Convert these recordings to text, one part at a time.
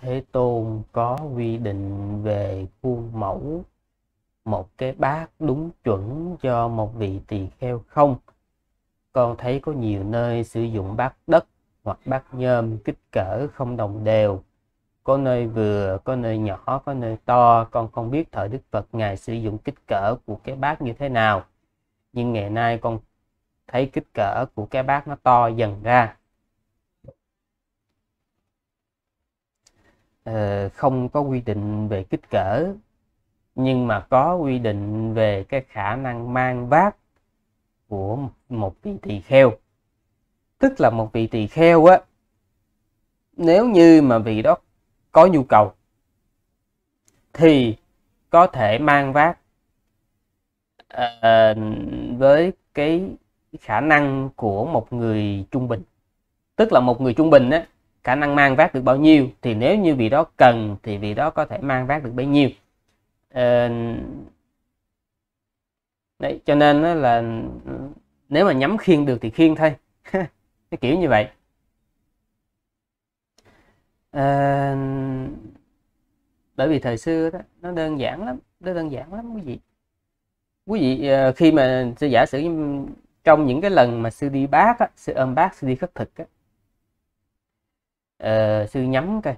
thế tôn có quy định về khuôn mẫu một cái bát đúng chuẩn cho một vị tỳ kheo không con thấy có nhiều nơi sử dụng bát đất hoặc bát nhôm kích cỡ không đồng đều có nơi vừa có nơi nhỏ có nơi to con không biết thời đức phật ngài sử dụng kích cỡ của cái bát như thế nào nhưng ngày nay con thấy kích cỡ của cái bát nó to dần ra Ờ, không có quy định về kích cỡ nhưng mà có quy định về cái khả năng mang vác của một vị tỳ kheo tức là một vị tỳ kheo á nếu như mà vị đó có nhu cầu thì có thể mang vác uh, với cái khả năng của một người trung bình tức là một người trung bình á khả năng mang vác được bao nhiêu thì nếu như vị đó cần thì vị đó có thể mang vác được bấy nhiêu ờ, đấy cho nên đó là nếu mà nhắm khiên được thì khiên thôi cái kiểu như vậy à, bởi vì thời xưa đó nó đơn giản lắm nó đơn giản lắm quý vị quý vị ờ, khi mà sư giả sử trong những cái lần mà sư đi bác á, sư ôm bác sư đi khất thực á, Ờ, sư nhắm coi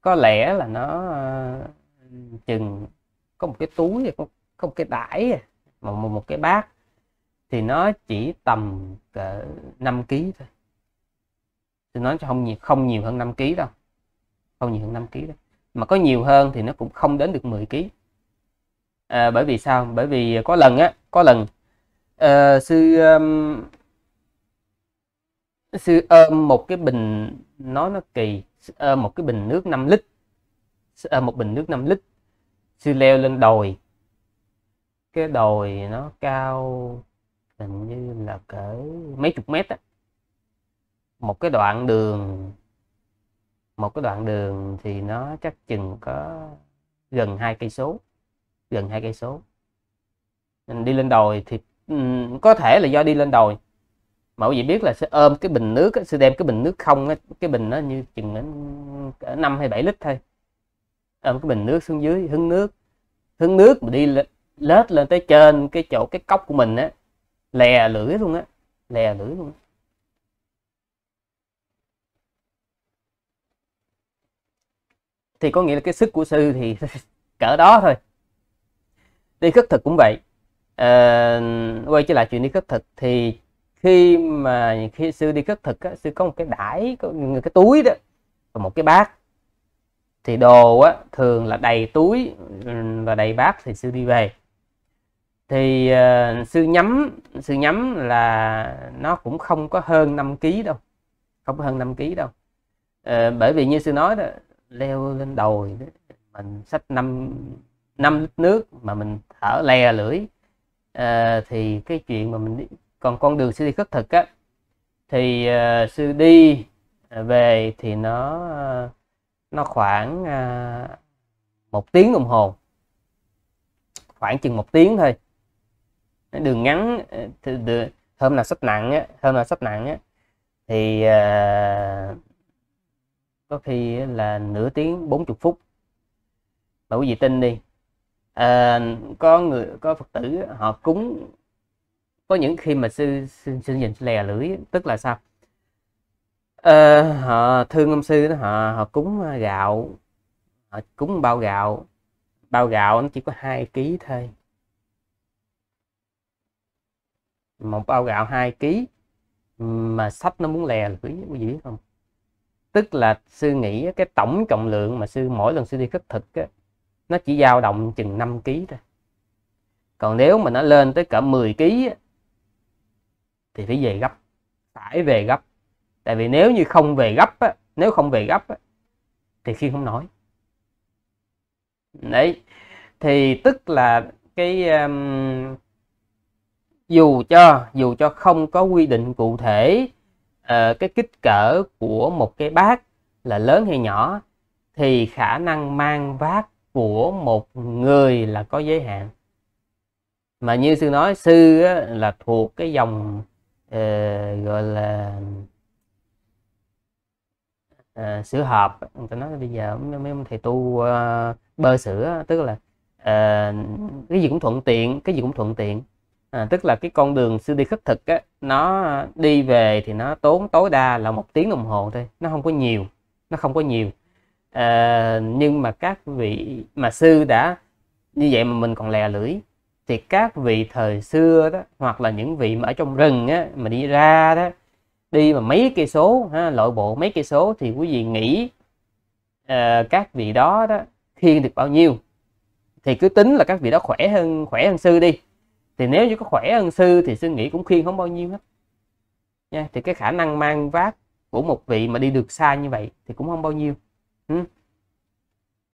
có lẽ là nó uh, chừng có một cái túi có, có một cái đải à, một, một, một cái bát thì nó chỉ tầm cỡ 5 kg thôi thì nó không nhiều không nhiều hơn 5 kg đâu không nhiều hơn 5 kg đâu mà có nhiều hơn thì nó cũng không đến được 10 kg à, bởi vì sao bởi vì có lần á có lần uh, sư um, sư ôm một cái bình nó nó kỳ ôm một cái bình nước 5 lít ôm một bình nước 5 lít sư leo lên đồi cái đồi nó cao hình như là cỡ mấy chục mét á một cái đoạn đường một cái đoạn đường thì nó chắc chừng có gần hai cây số gần hai cây số mình đi lên đồi thì có thể là do đi lên đồi mẫu vị biết là sẽ ôm cái bình nước sẽ đem cái bình nước không cái bình nó như chừng nó năm hay bảy lít thôi ôm cái bình nước xuống dưới hứng nước hứng nước mà đi lết lên tới trên cái chỗ cái cốc của mình á lè lưỡi luôn á lè lưỡi luôn thì có nghĩa là cái sức của sư thì cỡ đó thôi đi khất thực cũng vậy à, quay trở lại chuyện đi khất thực thì khi mà khi sư đi khất thực á, sư có một cái đải có cái túi đó và một cái bát thì đồ á, thường là đầy túi và đầy bát thì sư đi về thì uh, sư nhắm sư nhắm là nó cũng không có hơn 5 kg đâu không có hơn 5 kg đâu uh, bởi vì như sư nói đó leo lên đồi đó, mình xách 5 năm lít nước mà mình thở lè lưỡi uh, thì cái chuyện mà mình còn con đường sư đi khất thực á thì uh, sư đi ờ, về thì nó ờ, nó khoảng uh, một tiếng đồng hồ khoảng chừng một tiếng thôi đường ngắn thì đường, hôm nào sắp nặng á hôm nào sắp nặng á thì uh, có khi là nửa tiếng 40 phút mà quý vị tin đi à, có người có phật tử họ cúng có những khi mà sư sư, sư nhìn lè lưỡi tức là sao ờ, họ thương ông sư đó họ họ cúng ờ, gạo họ cúng bao gạo bao gạo nó chỉ có hai ký thôi một bao gạo 2 kg mà sách nó muốn lè lưỡi quý vị không tức là sư nghĩ cái tổng trọng lượng mà sư mỗi lần sư đi khất thực á, nó chỉ dao động chừng 5 kg thôi còn nếu mà nó lên tới cả 10 kg thì phải về gấp phải về gấp tại vì nếu như không về gấp á, nếu không về gấp á, thì khi không nói đấy thì tức là cái um, dù cho dù cho không có quy định cụ thể uh, cái kích cỡ của một cái bát là lớn hay nhỏ thì khả năng mang vác của một người là có giới hạn mà như sư nói sư á, là thuộc cái dòng uh, gọi là uh, sữa hộp người ta nói bây giờ mấy ông thầy tu uh, bơ sữa tức là uh, cái gì cũng thuận tiện cái gì cũng thuận tiện à, tức là cái con đường sư đi khất thực á nó đi về thì nó tốn tối đa là một tiếng đồng hồ thôi nó không có nhiều nó không có nhiều à, nhưng mà các vị mà sư đã như vậy mà mình còn lè lưỡi thì các vị thời xưa đó hoặc là những vị mà ở trong rừng á mà đi ra đó đi mà mấy cây số ha, lội bộ mấy cây số thì quý vị nghĩ uh, các vị đó đó khiêng được bao nhiêu thì cứ tính là các vị đó khỏe hơn khỏe hơn sư đi thì nếu như có khỏe hơn sư thì sư nghĩ cũng khiêng không bao nhiêu hết nha thì cái khả năng mang vác của một vị mà đi được xa như vậy thì cũng không bao nhiêu ừ.